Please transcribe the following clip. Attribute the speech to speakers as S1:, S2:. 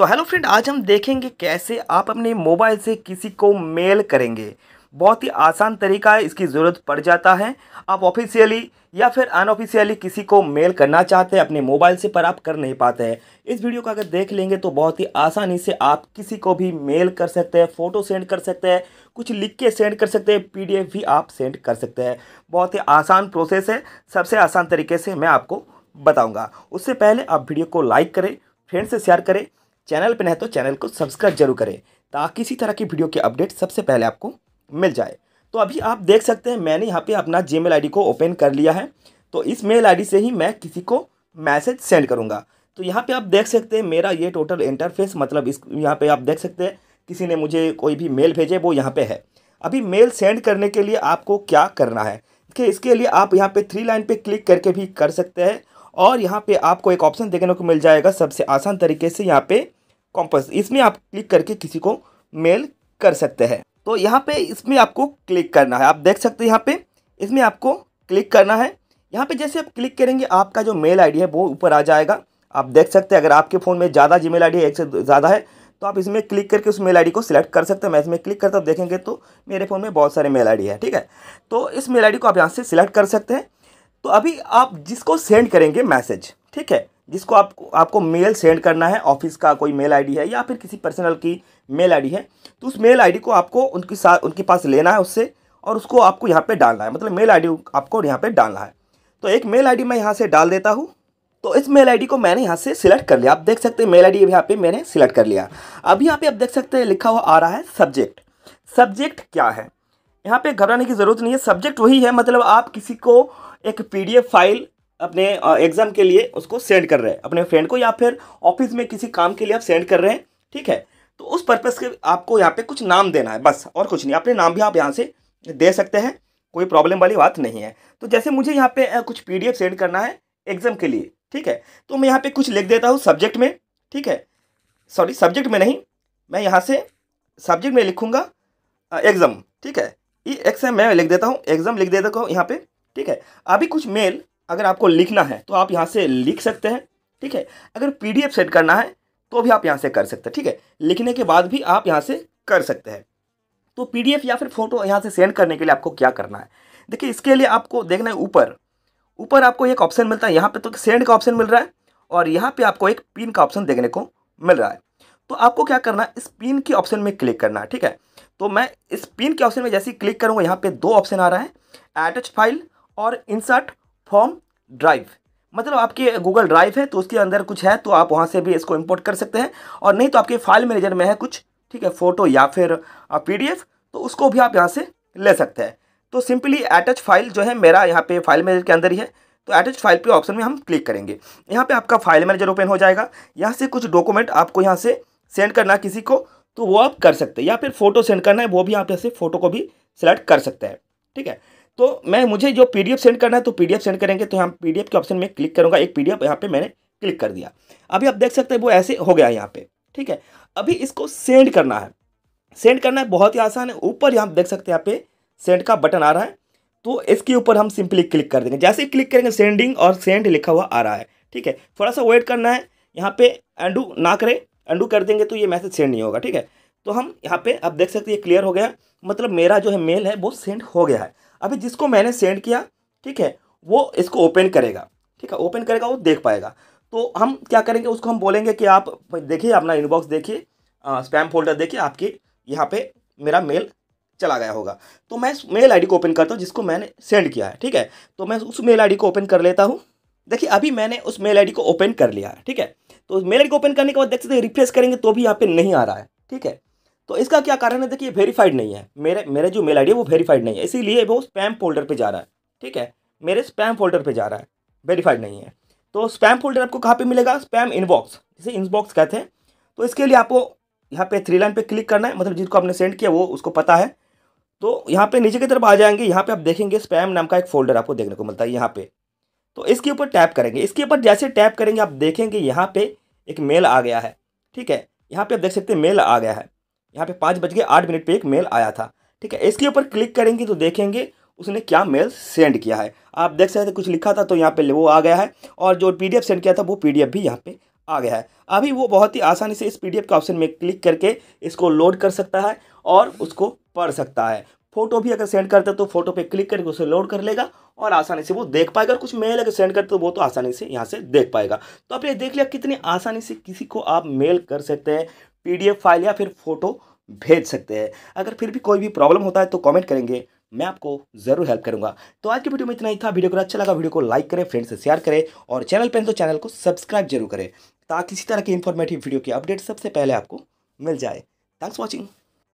S1: so hello friend आज हम देखेंगे कैसे आप अपने मोबाइल से किसी को मेल करेंगे बहुत ही आसान तरीका है इसकी ज़रूरत पड़ जाता है आप ऑफिशियली या फिर अनऑफिशियली किसी को मेल करना चाहते हैं अपने मोबाइल से पर आप कर नहीं पाते हैं इस वीडियो को अगर देख लेंगे तो बहुत ही आसानी से आप किसी को भी मेल कर सकते हैं फ़ोटो सेंड कर सकते हैं कुछ लिख के सेंड कर सकते हैं पीडीएफ भी आप सेंड कर सकते हैं बहुत ही आसान प्रोसेस है सबसे आसान तरीके से मैं आपको बताऊँगा उससे पहले आप वीडियो को लाइक करें फ्रेंड से शेयर करें चैनल पर नहीं तो चैनल को सब्सक्राइब जरूर करें ताकि इसी तरह की वीडियो के अपडेट सबसे पहले आपको मिल जाए तो अभी आप देख सकते हैं मैंने यहाँ पे अपना जी मेल को ओपन कर लिया है तो इस मेल आईडी से ही मैं किसी को मैसेज सेंड करूँगा तो यहाँ पे आप देख सकते हैं मेरा ये टोटल इंटरफेस मतलब इस यहाँ पे आप देख सकते हैं किसी ने मुझे कोई भी मेल भेजे वो यहाँ पे है अभी मेल सेंड करने के लिए आपको क्या करना है कि इसके लिए आप यहाँ पे थ्री लाइन पे क्लिक करके भी कर सकते हैं और यहाँ पे आपको एक ऑप्शन देखने को मिल जाएगा सबसे आसान तरीके से यहाँ पे कॉम्पस इसमें आप क्लिक करके किसी को मेल कर सकते हैं तो यहाँ पे इसमें आपको क्लिक करना है आप देख सकते हैं यहाँ पे इसमें आपको क्लिक करना है यहाँ पे जैसे आप क्लिक करेंगे आपका जो मेल आईडी है वो ऊपर आ जाएगा आप देख सकते हैं अगर आपके फ़ोन में ज़्यादा जी मेल एक से ज़्यादा है तो आप इसमें क्लिक करके उस मेल आई को सिलेक्ट कर सकते हैं मैं इसमें क्लिक करता हूँ देखेंगे तो मेरे फ़ोन में बहुत सारे मेल आई है ठीक है तो इस मेल आई को आप यहाँ से सिलेक्ट कर सकते हैं तो अभी आप जिसको सेंड करेंगे मैसेज ठीक है जिसको आप, आपको मेल सेंड करना है ऑफिस का कोई मेल आईडी है या फिर किसी पर्सनल की मेल आईडी है तो उस मेल आईडी को आपको उनके साथ उनके पास लेना है उससे और उसको आपको यहाँ पे डालना है मतलब मेल आईडी आपको यहाँ पे डालना है तो एक मेल आईडी मैं यहाँ से डाल देता हूँ तो इस मेल आईडी को मैंने यहाँ से सिलेक्ट कर लिया आप देख सकते हैं मेल आईडी यहाँ पे मैंने सिलेक्ट कर लिया अब यहाँ पर आप देख सकते हैं लिखा हुआ आ रहा है सब्जेक्ट सब्जेक्ट क्या है यहाँ पर घबराने की ज़रूरत नहीं है सब्जेक्ट वही है मतलब आप किसी को एक पी फाइल अपने एग्ज़ाम के लिए उसको सेंड कर रहे हैं अपने फ्रेंड को या फिर ऑफिस में किसी काम के लिए आप सेंड कर रहे हैं ठीक है तो उस पर्पज़ के आपको यहाँ पे कुछ नाम देना है बस और कुछ नहीं अपने नाम भी आप यहाँ से दे सकते हैं कोई प्रॉब्लम वाली बात नहीं है तो जैसे मुझे यहाँ पे कुछ पी सेंड करना है एग्ज़ाम के लिए ठीक है तो मैं यहाँ पर कुछ लिख देता हूँ सब्जेक्ट में ठीक है सॉरी सब्जेक्ट में नहीं मैं यहाँ से सब्जेक्ट में लिखूँगा एग्ज़ाम ठीक है ई एक्स मैं लिख देता हूँ एग्ज़ाम लिख देता हूँ यहाँ पर ठीक है अभी कुछ मेल अगर आपको लिखना है तो आप यहाँ से लिख सकते हैं ठीक है अगर पी सेट करना है तो भी आप यहाँ से कर सकते हैं ठीक है लिखने के बाद भी आप यहाँ से कर सकते हैं तो पी या फिर फोटो यहाँ से सेंड करने के लिए आपको क्या करना है देखिए इसके लिए आपको देखना है ऊपर ऊपर आपको एक ऑप्शन मिलता है यहाँ पे तो सेंड का ऑप्शन मिल रहा है और यहाँ पे आपको एक पिन का ऑप्शन देखने को मिल रहा है तो आपको क्या करना है इस पिन के ऑप्शन में क्लिक करना है ठीक है तो मैं इस पिन के ऑप्शन में जैसे ही क्लिक करूँगा यहाँ पे दो ऑप्शन आ रहा है अटैच फाइल और इंसर्ट फॉर्म ड्राइव मतलब आपके गूगल ड्राइव है तो उसके अंदर कुछ है तो आप वहाँ से भी इसको इम्पोर्ट कर सकते हैं और नहीं तो आपके फाइल मैनेजर में है कुछ ठीक है फ़ोटो या फिर पी तो उसको भी आप यहाँ से ले सकते हैं तो सिंपली अटैच फाइल जो है मेरा यहाँ पे फाइल मैनेजर के अंदर ही है तो अटैच फाइल पे ऑप्शन में हम क्लिक करेंगे यहाँ पे आपका फाइल मैनेजर ओपन हो जाएगा यहाँ से कुछ डॉक्यूमेंट आपको यहाँ से सेंड करना किसी को तो वो आप कर सकते हैं या फिर फोटो सेंड करना है वो भी आप यहाँ से फोटो को भी सिलेक्ट कर सकते हैं ठीक है तो मैं मुझे जो पीडीएफ सेंड करना है तो पीडीएफ सेंड करेंगे तो यहाँ पीडीएफ के ऑप्शन में क्लिक करूँगा एक पीडीएफ यहाँ पे मैंने क्लिक कर दिया अभी आप देख सकते हैं वो ऐसे हो गया यहाँ पे ठीक है अभी इसको सेंड करना है सेंड करना है बहुत ही आसान है ऊपर यहाँ देख सकते हैं यहाँ पे सेंड का बटन आ रहा है तो इसके ऊपर हम सिंपली क्लिक कर देंगे जैसे ही क्लिक करेंगे सेंडिंग और सेंड लिखा हुआ आ रहा है ठीक है थोड़ा सा वेट करना है यहाँ पे अंडू ना करें अंडू कर देंगे तो ये मैसेज सेंड नहीं होगा ठीक है तो हम यहाँ पे आप देख सकते हैं क्लियर हो गया मतलब मेरा जो है मेल है वो सेंड हो गया है अभी जिसको मैंने सेंड किया ठीक है वो इसको ओपन करेगा ठीक है ओपन करेगा वो देख पाएगा तो हम क्या करेंगे उसको हम बोलेंगे कि आप देखिए अपना इनबॉक्स देखिए स्पैम फोल्डर देखिए आपके यहाँ पे मेरा मेल चला गया होगा तो मैं मेल मेल आईडी को ओपन करता हूँ जिसको मैंने सेंड किया है ठीक है तो मैं उस मेल आईडी को ओपन कर लेता हूँ देखिए अभी मैंने उस मेल आईडी को ओपन कर लिया है ठीक है तो मेल आईडी को ओपन करने के बाद देख सकते हैं रिफ्रेश करेंगे तो भी यहाँ पे नहीं आ रहा है ठीक है तो इसका क्या कारण है देखिए वेरीफाइड नहीं है मेरे मेरे जो मेल आई वो वेरीफाइड नहीं है इसीलिए वो स्पैम फोल्डर पर जा रहा है ठीक है मेरे स्पैम फोल्डर पर जा रहा है वेरीफाइड नहीं है तो स्पैम फोल्डर आपको कहाँ पे मिलेगा स्पैम इनबॉक्स जिसे इनबॉक्स कहते हैं तो इसके लिए आपको यहाँ पे थ्री लाइन पर क्लिक करना है मतलब जिसको आपने सेंड किया वो उसको पता है तो यहाँ पर नीचे की तरफ आ जाएंगे यहाँ पर आप देखेंगे स्पैम नाम का एक फोल्डर आपको देखने को मिलता है यहाँ पे तो इसके ऊपर टैप करेंगे इसके ऊपर जैसे टैप करेंगे आप देखेंगे यहाँ पर एक मेल आ गया है ठीक है यहाँ पे आप देख सकते हैं मेल आ गया है यहाँ पे पाँच बज के आठ मिनट पे एक मेल आया था ठीक है इसके ऊपर क्लिक करेंगे तो देखेंगे उसने क्या मेल सेंड किया है आप देख सकते कुछ लिखा था तो यहाँ पे वो आ गया है और जो पी सेंड किया था वो पी भी यहाँ पर आ गया है अभी वो बहुत ही आसानी से इस पी के ऑप्शन में क्लिक करके इसको लोड कर सकता है और उसको पढ़ सकता है फोटो भी अगर सेंड करते तो फोटो पे क्लिक करके उसे लोड कर लेगा और आसानी से वो देख पाएगा और कुछ मेल अगर सेंड करते तो वो तो आसानी से यहाँ से देख पाएगा तो आपने देख लिया कितने आसानी से किसी को आप मेल कर सकते हैं पीडीएफ फाइल या फिर फ़ोटो भेज सकते हैं अगर फिर भी कोई भी प्रॉब्लम होता है तो कमेंट करेंगे मैं आपको जरूर हेल्प करूंगा तो आज की वीडियो में इतना ही था वीडियो को अच्छा लगा वीडियो को लाइक करें फ्रेंड से शेयर करें और चैनल पर तो चैनल को सब्सक्राइब जरूर करें ताकि इसी तरह की इन्फॉर्मेटिव वीडियो की अपडेट सबसे पहले आपको मिल जाए थैंक्स वॉचिंग